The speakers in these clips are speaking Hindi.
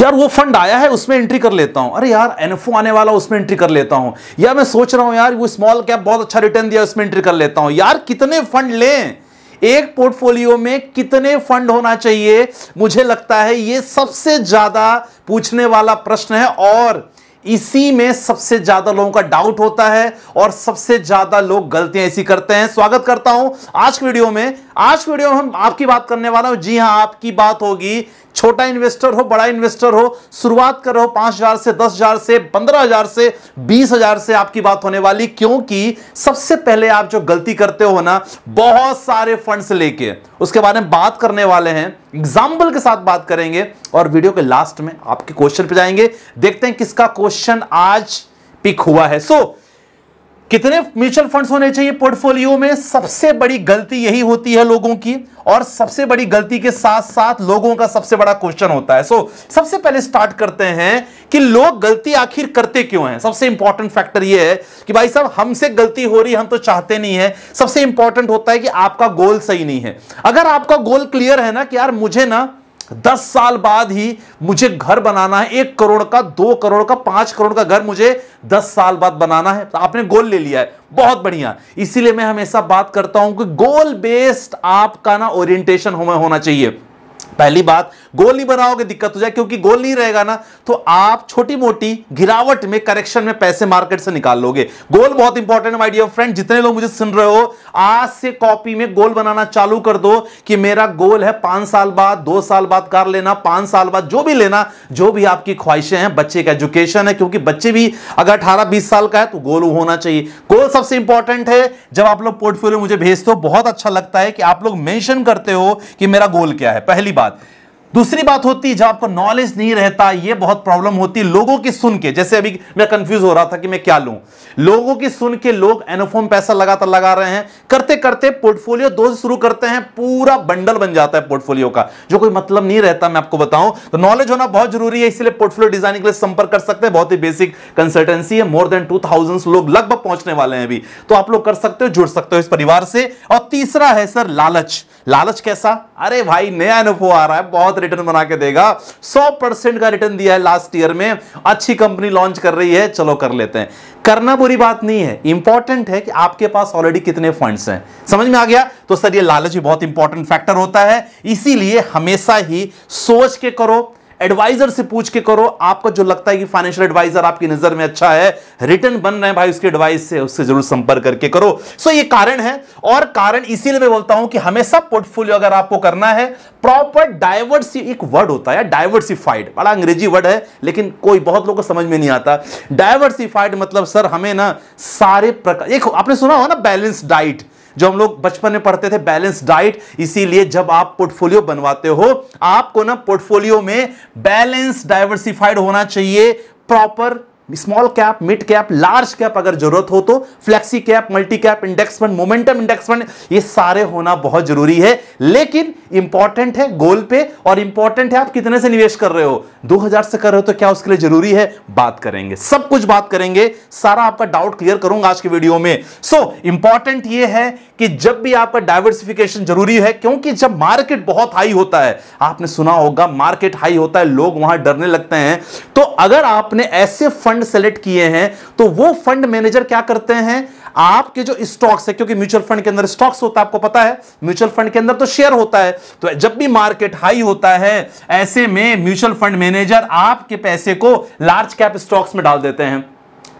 यार वो फंड आया है उसमें एंट्री कर लेता हूं अरे यार एनएफओ आने वाला उसमें एंट्री कर लेता हूं या मैं सोच रहा हूं यार वो स्मॉल कैप बहुत अच्छा रिटर्न दिया उसमें एंट्री कर लेता हूं यार कितने फंड लें एक पोर्टफोलियो में कितने फंड होना चाहिए मुझे लगता है ये सबसे ज्यादा पूछने वाला प्रश्न है और इसी में सबसे ज्यादा लोगों का डाउट होता है और सबसे ज्यादा लोग गलतियां ऐसी करते हैं स्वागत करता हूं आज के वीडियो में आज के वीडियो में हम आपकी बात करने वाला हूं जी हां आपकी बात होगी छोटा इन्वेस्टर हो बड़ा इन्वेस्टर हो शुरुआत कर रहे हो पांच हजार से दस हजार से पंद्रह हजार से बीस हजार से आपकी बात होने वाली क्योंकि सबसे पहले आप जो गलती करते हो ना बहुत सारे फंड्स लेके उसके बारे में बात करने वाले हैं एग्जाम्पल के साथ बात करेंगे और वीडियो के लास्ट में आपके क्वेश्चन पे जाएंगे देखते हैं किसका क्वेश्चन आज पिक हुआ है सो so, कितने म्यूचुअल फंड्स होने चाहिए पोर्टफोलियो में सबसे बड़ी गलती यही होती है लोगों की और सबसे बड़ी गलती के साथ साथ लोगों का सबसे बड़ा क्वेश्चन होता है सो so, सबसे पहले स्टार्ट करते हैं कि लोग गलती आखिर करते क्यों हैं सबसे इंपॉर्टेंट फैक्टर यह है कि भाई साहब हमसे गलती हो रही हम तो चाहते नहीं है सबसे इंपॉर्टेंट होता है कि आपका गोल सही नहीं है अगर आपका गोल क्लियर है ना कि यार मुझे ना दस साल बाद ही मुझे घर बनाना है एक करोड़ का दो करोड़ का पांच करोड़ का घर मुझे दस साल बाद बनाना है तो आपने गोल ले लिया है बहुत बढ़िया इसीलिए मैं हमेशा बात करता हूं कि गोल बेस्ड आपका ना ओरिएंटेशन होना चाहिए पहली बात गोल नहीं बनाओगे दिक्कत हो जाए क्योंकि गोल नहीं रहेगा ना तो आप छोटी मोटी गिरावट में करेक्शन में पैसे मार्केट से निकाल लोगे गोल बहुत इंपॉर्टेंट है माइडियर फ्रेंड जितने लोग मुझे सुन रहे हो आज से कॉपी में गोल बनाना चालू कर दो कि मेरा गोल है पांच साल बाद दो साल बाद कार लेना पांच साल बाद जो भी लेना जो भी आपकी ख्वाहिशें हैं बच्चे का एजुकेशन है क्योंकि बच्चे भी अगर अठारह बीस साल का है तो गोल होना चाहिए गोल सबसे इंपॉर्टेंट है जब आप लोग पोर्टफोलियो मुझे भेजते हो बहुत अच्छा लगता है कि आप लोग मेंशन करते हो कि मेरा गोल क्या है पहली बात दूसरी बात होती है जब आपको नॉलेज नहीं रहता ये बहुत प्रॉब्लम होती है लोगों की सुन के जैसे अभी मैं कंफ्यूज हो रहा था कि मैं क्या लूं लोगों की सुन के लोग एनोफॉर्म पैसा लगातार लगा रहे हैं करते करते पोर्टफोलियो दो शुरू करते हैं पूरा बंडल बन जाता है पोर्टफोलियो का जो कोई मतलब नहीं रहता मैं आपको बताऊं तो नॉलेज होना बहुत जरूरी है इसलिए पोर्टफोलियो डिजाइनिंग के लिए संपर्क कर सकते हैं बहुत ही बेसिक कंसल्टेंसी है मोर देन टू लोग लगभग पहुंचने वाले हैं अभी तो आप लोग कर सकते हो जुड़ सकते हो इस परिवार से और तीसरा है सर लालच लालच कैसा अरे भाई नया अनुभव आ रहा है बहुत रिटर्न बना के देगा 100 परसेंट का रिटर्न दिया है लास्ट ईयर में अच्छी कंपनी लॉन्च कर रही है चलो कर लेते हैं करना बुरी बात नहीं है इंपॉर्टेंट है कि आपके पास ऑलरेडी कितने फंड्स हैं समझ में आ गया तो सर ये लालच भी बहुत इंपॉर्टेंट फैक्टर होता है इसीलिए हमेशा ही सोच के करो एडवाइजर से पूछ के करो आपको जो लगता है कि फाइनेंशियल एडवाइजर आपकी नजर में अच्छा है रिटर्न बन रहे हैं भाई उसके एडवाइस से उससे जरूर संपर्क करके करो सो ये कारण है और कारण इसीलिए मैं बोलता हूं कि हमेशा पोर्टफोलियो अगर आपको करना है प्रॉपर डाइवर्सी एक वर्ड होता है डायवर्सिफाइड बड़ा अंग्रेजी वर्ड है लेकिन कोई बहुत लोग को समझ में नहीं आता डायवर्सिफाइड मतलब सर हमें ना सारे प्रकार एक आपने सुना हो ना बैलेंस डाइट जो हम लोग बचपन में पढ़ते थे बैलेंस डाइट इसीलिए जब आप पोर्टफोलियो बनवाते हो आपको ना पोर्टफोलियो में बैलेंस डाइवर्सिफाइड होना चाहिए proper small cap mid cap large cap अगर जरूरत हो तो flexi cap multi cap index fund momentum index fund ये सारे होना बहुत जरूरी है लेकिन इंपॉर्टेंट है गोल पे और इंपॉर्टेंट है आप कितने से निवेश कर रहे हो 2000 से कर रहे हो तो क्या उसके लिए जरूरी है बात करेंगे सब कुछ बात करेंगे सारा आपका डाउट क्लियर करूंगा आज के वीडियो में सो so, इंपॉर्टेंट ये है कि जब भी आपका डायवर्सिफिकेशन जरूरी है क्योंकि जब मार्केट बहुत हाई होता है आपने सुना होगा मार्केट हाई होता है लोग वहां डरने लगते हैं तो अगर आपने ऐसे फंड फंड सेलेक्ट किए हैं तो वो फंड मैनेजर क्या करते हैं आपके जो स्टॉक्स है क्योंकि म्यूचुअल फंड के अंदर स्टॉक्स होता है आपको पता है म्यूचुअल फंड के अंदर तो शेयर होता है तो जब भी मार्केट हाई होता है ऐसे में म्यूचुअल फंड मैनेजर आपके पैसे को लार्ज कैप स्टॉक्स में डाल देते हैं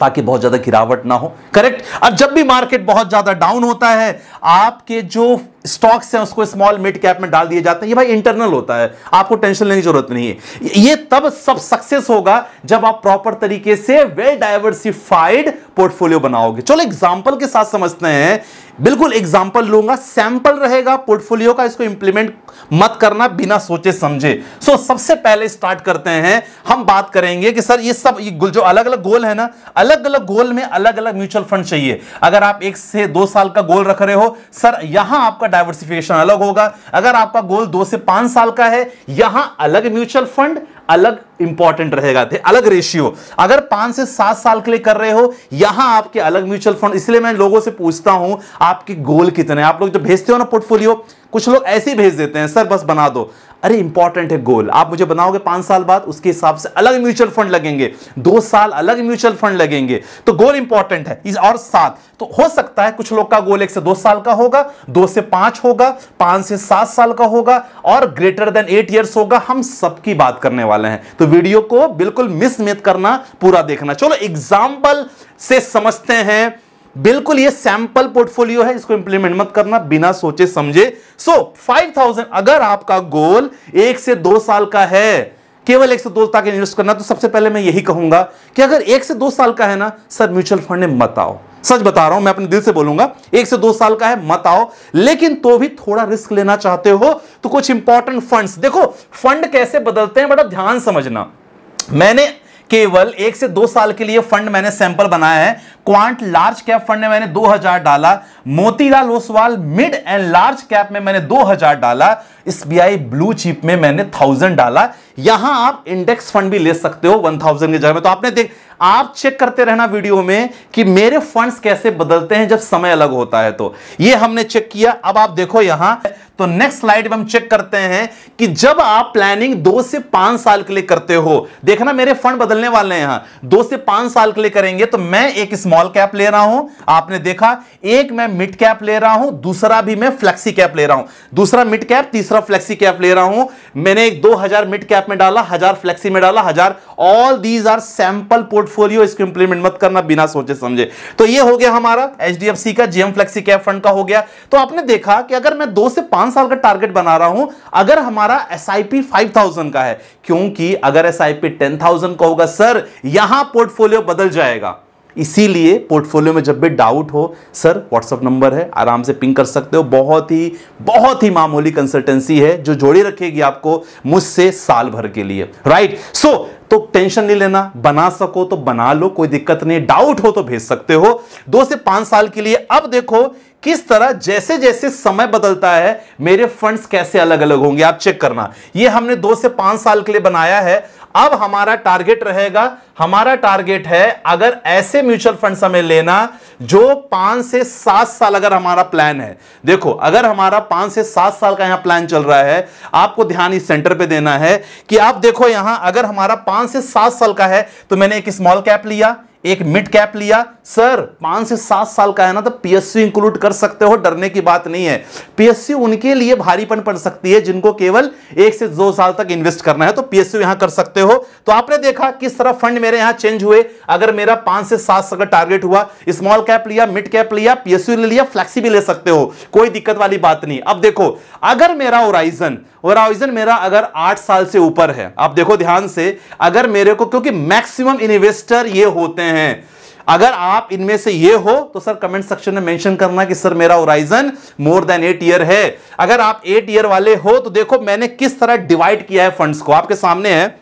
ताकि बहुत ज्यादा गिरावट ना हो करेक्ट अब जब भी मार्केट बहुत ज्यादा डाउन होता है आपके जो स्टॉक्स हैं उसको स्मॉल मिड कैप में डाल दिए जाते हैं ये भाई इंटरनल होता है आपको टेंशन लेने की जरूरत नहीं है ये तब सब सक्सेस होगा जब आप प्रॉपर तरीके से वेल डाइवर्सिफाइड पोर्टफोलियो बनाओगे चलो एग्जाम्पल के साथ समझते हैं बिल्कुल एग्जाम्पल लूंगा सैंपल रहेगा पोर्टफोलियो का इसको इंप्लीमेंट मत करना बिना सोचे समझे सो so, सबसे पहले स्टार्ट करते हैं हम बात करेंगे कि सर ये सब ये जो अलग अलग गोल है ना अलग अलग गोल में अलग अलग म्यूचुअल फंड चाहिए अगर आप एक से दो साल का गोल रख रहे हो सर यहां आपका डायवर्सिफिकेशन अलग होगा अगर आपका गोल दो से पांच साल का है यहां अलग म्यूचुअल फंड अलग इंपॉर्टेंट रहेगा अलग रेशियो अगर पांच से सात साल के लिए कर रहे हो यहां आपके अलग म्यूचुअल फंड इसलिए मैं लोगों से पूछता हूं आपके गोल कितने आप लोग जो भेजते हो ना पोर्टफोलियो कुछ लोग ऐसे ही भेज देते हैं सर बस बना दो अरे इंपॉर्टेंट है गोल आप मुझे बनाओगे पांच साल बाद उसके हिसाब से अलग म्यूचुअल फंड लगेंगे दो साल अलग म्यूचुअल फंड लगेंगे तो गोल इंपॉर्टेंट है इस और साथ तो हो सकता है कुछ लोग का गोल एक से दो साल का होगा दो से पांच होगा पांच से सात साल का होगा और ग्रेटर देन एट ईयर्स होगा हम सबकी बात करने वाले वाले हैं तो वीडियो को बिल्कुल मिस मत करना पूरा देखना चलो एग्जाम्पल से समझते हैं बिल्कुल ये सैंपल पोर्टफोलियो है इसको इंप्लीमेंट मत करना बिना सोचे समझे सो फाइव थाउजेंड अगर आपका गोल एक से दो साल का है केवल एक से दो तक इन्वेस्ट करना तो सबसे पहले मैं यही कहूंगा कि अगर एक से दो साल का है ना सर म्यूचुअल फंड में मत आओ सच बता रहा हूं मैं अपने दिल से बोलूंगा एक से दो साल का है मत आओ लेकिन तो भी थोड़ा रिस्क लेना चाहते हो तो कुछ इंपॉर्टेंट फंड्स देखो फंड कैसे बदलते हैं बड़ा ध्यान समझना मैंने केवल एक से दो साल के लिए फंड मैंने सैंपल बनाया है क्वांट लार्ज कैप फंड में मैंने 2000 डाला Motilal Oswal mid and large cap में मैंने 2000 डाला एस ब्लू चिप में मैंने 1000 डाला यहां आप इंडेक्स फंड भी ले सकते हो 1000 की जगह में तो आपने देख आप चेक करते रहना वीडियो में कि मेरे फंड्स कैसे बदलते हैं जब समय अलग होता है तो ये हमने चेक किया अब आप देखो यहां तो नेक्स्ट स्लाइड में हम चेक करते हैं कि जब आप प्लानिंग दो से पांच साल के लिए करते हो देखना मेरे फंड बदलने वाले हैं यहां दो से पांच साल के लिए करेंगे तो मैं एक स्मॉल कैप ले रहा हूं आपने देखा एक मैं मिड कैप ले रहा हूं दूसरा भी मैं फ्लेक्सी कैप ले रहा हूं दूसरा मिड कैप तीसरा फ्लेक्सी कैप ले रहा हूं मैंने एक दो मिड कैप कैप में डाला हजार फ्लेक्सी में डाला हजार all these are sample portfolio इसको इंप्लीमेंट मत करना बिना सोचे समझे तो ये हो गया हमारा एच डी एफ सी का जीएम फ्लेक्सी कैप फंड का हो गया तो आपने देखा कि अगर मैं दो से पांच साल का टारगेट बना रहा हूं अगर हमारा S I P five thousand का है क्योंकि अगर S I P ten thousand का होगा सर यहां पोर्टफोलियो बदल जाएगा इसीलिए पोर्टफोलियो में जब भी डाउट हो सर व्हाट्सअप नंबर है आराम से पिंग कर सकते हो बहुत ही बहुत ही मामूली कंसल्टेंसी है जो जोड़ी रखेगी आपको मुझसे साल भर के लिए राइट सो so, तो टेंशन नहीं लेना बना सको तो बना लो कोई दिक्कत नहीं डाउट हो तो भेज सकते हो दो से पांच साल के लिए अब देखो किस तरह जैसे जैसे समय बदलता है मेरे फंड्स कैसे अलग अलग होंगे आप चेक करना ये हमने दो से पांच साल के लिए बनाया है अब हमारा टारगेट रहेगा हमारा टारगेट है अगर ऐसे म्यूचुअल फंड हमें लेना जो पांच से सात साल अगर हमारा प्लान है देखो अगर हमारा पांच से सात साल का यहां प्लान चल रहा है आपको ध्यान इस सेंटर पे देना है कि आप देखो यहां अगर हमारा पांच से सात साल का है तो मैंने एक स्मॉल कैप लिया एक मिड कैप लिया सर पांच से सात साल का है ना तो पीएससी इंक्लूड कर सकते हो डरने की बात नहीं है पीएससी उनके लिए भारीपन पड़ सकती है जिनको केवल एक से दो साल तक इन्वेस्ट करना है तो पीएसयू यहां कर सकते हो तो आपने देखा किस तरह फंड मेरे यहां चेंज हुए अगर मेरा पांच से सात साल का टारगेट हुआ स्मॉल कैप लिया मिड कैप लिया पीएसयू ले लिया फ्लैक्सी भी ले सकते हो कोई दिक्कत वाली बात नहीं अब देखो अगर मेरा ओराइजन ओराइजन मेरा अगर आठ साल से ऊपर है आप देखो ध्यान से अगर मेरे को क्योंकि मैक्सिमम इन्वेस्टर ये होते हैं अगर आप इनमें से ये हो तो सर कमेंट सेक्शन में मेंशन करना कि सर मेरा horizon more than eight year है अगर आप एट ईयर वाले हो तो देखो मैंने किस तरह डिवाइड किया है फंड्स को आपके सामने है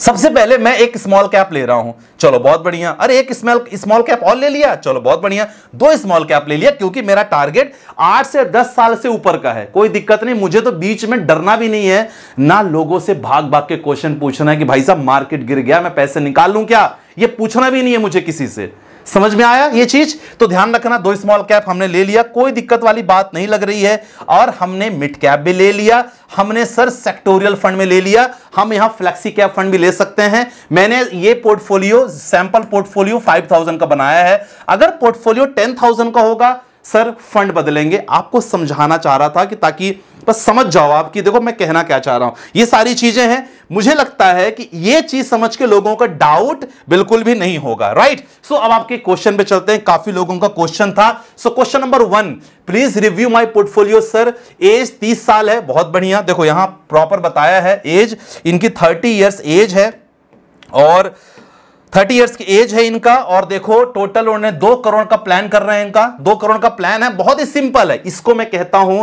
सबसे पहले मैं एक स्मॉल कैप ले रहा हूं चलो बहुत बढ़िया अरे एक स्मॉल स्मॉल कैप और ले लिया चलो बहुत बढ़िया दो स्मॉल कैप ले लिया क्योंकि मेरा टारगेट आठ से दस साल से ऊपर का है कोई दिक्कत नहीं मुझे तो बीच में डरना भी नहीं है ना लोगों से भाग भाग के क्वेश्चन पूछना है कि भाई साहब मार्केट गिर गया मैं पैसे निकाल लू क्या ये पूछना भी नहीं है मुझे किसी से समझ में आया ये चीज तो ध्यान रखना दो स्मॉल कैप हमने ले लिया कोई दिक्कत वाली बात नहीं लग रही है और हमने मिड कैप भी ले लिया हमने सर सेक्टोरियल फंड में ले लिया हम यहां फ्लेक्सी कैप फंड भी ले सकते हैं मैंने ये पोर्टफोलियो सैंपल पोर्टफोलियो 5000 का बनाया है अगर पोर्टफोलियो 10000 का होगा सर फंड बदलेंगे आपको समझाना चाह रहा था कि ताकि बस समझ जाओ आप कि देखो मैं कहना क्या चाह रहा हूं ये सारी चीजें हैं मुझे लगता है कि ये चीज समझ के लोगों का डाउट बिल्कुल भी नहीं होगा राइट सो अब आपके क्वेश्चन पे चलते हैं काफी लोगों का क्वेश्चन था so question number one please review my portfolio sir age तीस साल है बहुत बढ़िया देखो यहां प्रॉपर बताया है एज इनकी थर्टी ईयर्स एज है और थर्टी ईयर्स की एज है इनका और देखो टोटल उन्होंने दो करोड़ का प्लान कर रहे हैं इनका दो करोड़ का प्लान है बहुत ही सिंपल है इसको मैं कहता हूं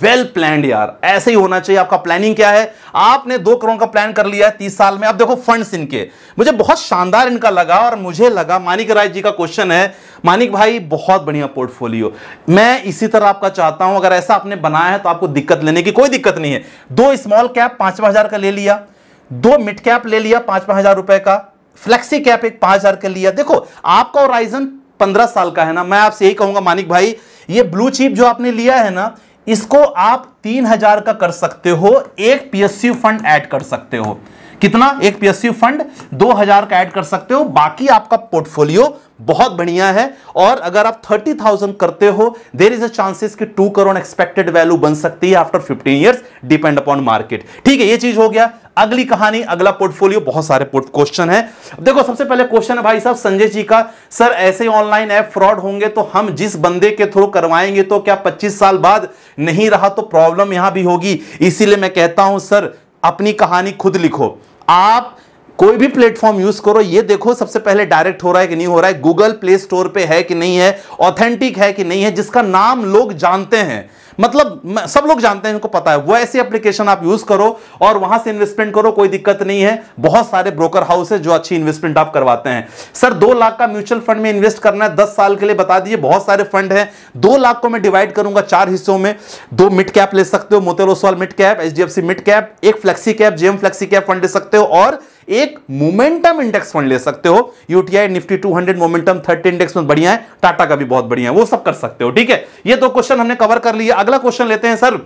वेल प्लान यार ऐसे ही होना चाहिए आपका प्लानिंग क्या है आपने दो करोड़ का प्लान कर लिया है तीस साल में अब देखो फंड इनके मुझे बहुत शानदार इनका लगा और मुझे लगा मानिक राय जी का क्वेश्चन है मानिक भाई बहुत बढ़िया पोर्टफोलियो मैं इसी तरह आपका चाहता हूं अगर ऐसा आपने बनाया है तो आपको दिक्कत लेने की कोई दिक्कत नहीं है दो स्मॉल कैप पांच का ले लिया दो मिड कैप ले लिया पांच पांच हजार रुपए का फ्लेक्सी कैप एक पांच हजार का लिया देखो आपका होराइजन पंद्रह साल का है ना मैं आपसे यही कहूंगा मानिक भाई ये ब्लू चिप जो आपने लिया है ना इसको आप तीन हजार का कर सकते हो एक पीएसयू फंड ऐड कर सकते हो कितना एक पीएससी फंड दो हजार का ऐड कर सकते हो बाकी आपका पोर्टफोलियो बहुत बढ़िया है और अगर आप थर्टी थाउजेंड करते हो देर इज अ चांसेस कि टू करोड़ एक्सपेक्टेड वैल्यू बन सकती है after fifteen years depend upon market ठीक है ये चीज हो गया अगली कहानी अगला पोर्टफोलियो बहुत सारे क्वेश्चन है देखो सबसे पहले क्वेश्चन है भाई साहब संजय जी का सर ऐसे ऑनलाइन ऐप फ्रॉड होंगे तो हम जिस बंदे के थ्रू करवाएंगे तो क्या पच्चीस साल बाद नहीं रहा तो प्रॉब्लम यहां भी होगी इसीलिए मैं कहता हूं सर अपनी कहानी खुद लिखो आप कोई भी प्लेटफॉर्म यूज करो ये देखो सबसे पहले डायरेक्ट हो रहा है कि नहीं हो रहा है गूगल प्ले स्टोर पे है कि नहीं है ऑथेंटिक है कि नहीं है जिसका नाम लोग जानते हैं मतलब सब लोग जानते हैं इनको पता है वो ऐसी एप्लीकेशन आप यूज करो और वहां से इन्वेस्टमेंट करो कोई दिक्कत नहीं है बहुत सारे ब्रोकर हाउस है जो अच्छी इन्वेस्टमेंट आप करवाते हैं सर दो लाख का म्यूचुअल फंड में इन्वेस्ट करना है दस साल के लिए बता दीजिए बहुत सारे फंड है दो लाख को मैं डिवाइड करूंगा चार हिस्सों में दो मिड कैप ले सकते हो Motilal mid cap H mid cap एक flexi cap JM flexi cap fund ले सकते हो और एक मोमेंटम इंडेक्स फंड ले सकते हो यूटीआई निफ्टी 200 मोमेंटम 30 इंडेक्स में बढ़िया है टाटा का भी बहुत बढ़िया है वो सब कर सकते हो ठीक है ये दो क्वेश्चन हमने कवर कर लिया अगला क्वेश्चन लेते हैं सर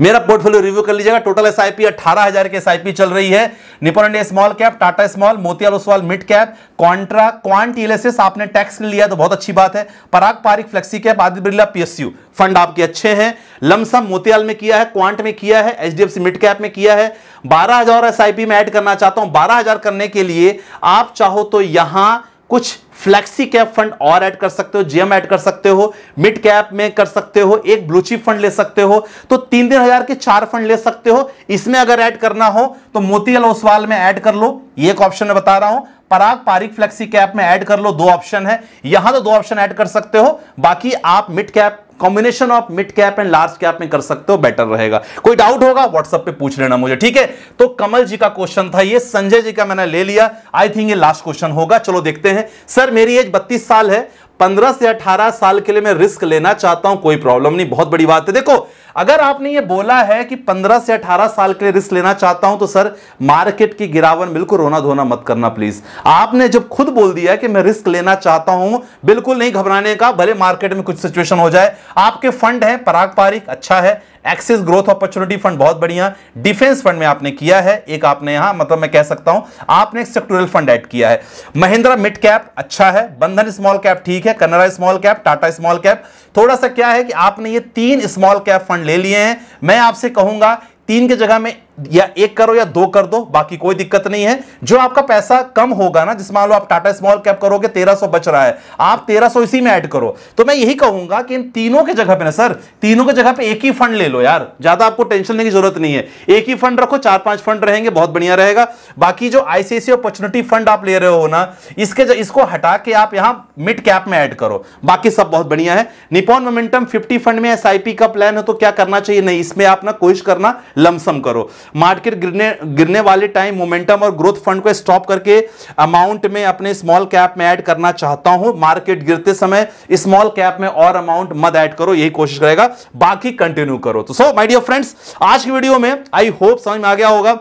मेरा पोर्टफोलियो रिव्यू कर लीजिएगा टोटल एस आई पी अठारह हजार की एस आई पी चल रही है Nippon India small cap Tata small Motilal Oswal mid cap contra quant ELSS आपने टैक्स लिया तो बहुत अच्छी बात है Parag Parikh flexi cap Aditya Birla PSU fund आपके अच्छे हैं लमसम मोतियाल में किया है क्वांट में किया है एच मिड कैप में किया है बारह हजार एस में ऐड करना चाहता हूं बारह हजार करने के लिए आप चाहो तो यहां कुछ फ्लैक्सी कैप फंड और ऐड कर सकते हो जीएम ऐड कर सकते हो मिड कैप में कर सकते हो एक ब्लू चिप फंड ले सकते हो तो तीन तीन हजार के चार फंड ले सकते हो इसमें अगर ऐड करना हो तो मोतीलाल ओसवाल में ऐड कर लो ये एक ऑप्शन मैं बता रहा हूं पराग पारिक फ्लेक्सी कैप में ऐड कर लो दो ऑप्शन है यहां तो दो ऑप्शन ऐड कर सकते हो बाकी आप mid cap combination of mid cap and large cap में कर सकते हो बेटर रहेगा कोई डाउट होगा व्हाट्सएप पे पूछ लेना मुझे ठीक है तो कमल जी का क्वेश्चन था ये संजय जी का मैंने ले लिया आई थिंक ये लास्ट क्वेश्चन होगा चलो देखते हैं सर मेरी एज बत्तीस साल है पंद्रह से अठारह साल के लिए मैं रिस्क लेना चाहता हूं कोई प्रॉब्लम नहीं बहुत बड़ी बात है देखो अगर आपने ये बोला है कि 15 से 18 साल के लिए रिस्क लेना चाहता हूं तो सर मार्केट की गिरावट बिल्कुल रोना धोना मत करना प्लीज आपने जब खुद बोल दिया कि मैं रिस्क लेना चाहता हूं बिल्कुल नहीं घबराने का भले मार्केट में कुछ सिचुएशन हो जाए आपके फंड है पराग पारिक अच्छा है एक्सिस ग्रोथ अपॉर्चुनिटी फंड बहुत बढ़िया डिफेंस फंड में आपने किया है एक आपने यहां मतलब मैं कह सकता हूं आपने एक सेक्टोरियल फंड ऐड किया है महिंद्रा मिड कैप अच्छा है बंधन स्मॉल कैप ठीक है Canara small cap Tata small cap थोड़ा सा क्या है कि आपने ये तीन स्मॉल कैप फंड ले लिए हैं मैं आपसे कहूंगा तीन की जगह में या एक करो या दो कर दो बाकी कोई दिक्कत नहीं है जो आपका पैसा कम होगा ना जिस मान लो आप टाटा स्मॉल कैप करोगे 1300 बच रहा है आप 1300 इसी में ऐड करो तो मैं यही कहूंगा कि इन तीनों के जगह पे ना सर तीनों के जगह पे एक ही फंड ले लो यार ज्यादा आपको टेंशन लेने की जरूरत नहीं है एक ही फंड रखो चार पांच फंड रहेंगे बहुत बढ़िया रहेगा बाकी जो आईसीआईसी अपॉर्चुनिटी फंड आप ले रहे हो ना इसके इसको हटा के आप यहां मिड कैप में ऐड करो बाकी सब बहुत बढ़िया है निपोन मोमेंटम फिफ्टी फंड में एस का प्लान है तो क्या करना चाहिए नहीं इसमें आप ना कोशिश करना लमसम करो मार्केट गिरने गिरने वाले टाइम मोमेंटम और ग्रोथ फंड को स्टॉप करके अमाउंट में अपने स्मॉल कैप में ऐड करना चाहता हूं मार्केट गिरते समय स्मॉल कैप में और अमाउंट मत ऐड करो यही कोशिश करेगा बाकी कंटिन्यू करो तो सो माई डियर फ्रेंड्स आज की वीडियो में आई होप समझ में आ गया होगा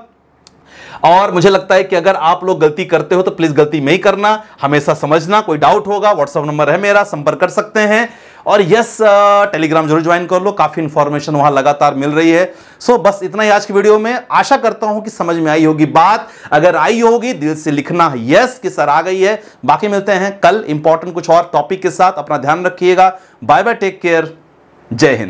और मुझे लगता है कि अगर आप लोग गलती करते हो तो प्लीज गलती नहीं करना हमेशा समझना कोई डाउट होगा व्हाट्सएप नंबर है मेरा संपर्क कर सकते हैं और यस टेलीग्राम uh, जरूर ज्वाइन कर लो काफ़ी इंफॉर्मेशन वहां लगातार मिल रही है सो बस इतना ही आज की वीडियो में आशा करता हूं कि समझ में आई होगी बात अगर आई होगी दिल से लिखना यस कि सर आ गई है बाकी मिलते हैं कल इंपॉर्टेंट कुछ और टॉपिक के साथ अपना ध्यान रखिएगा बाय बाय टेक केयर जय हिंद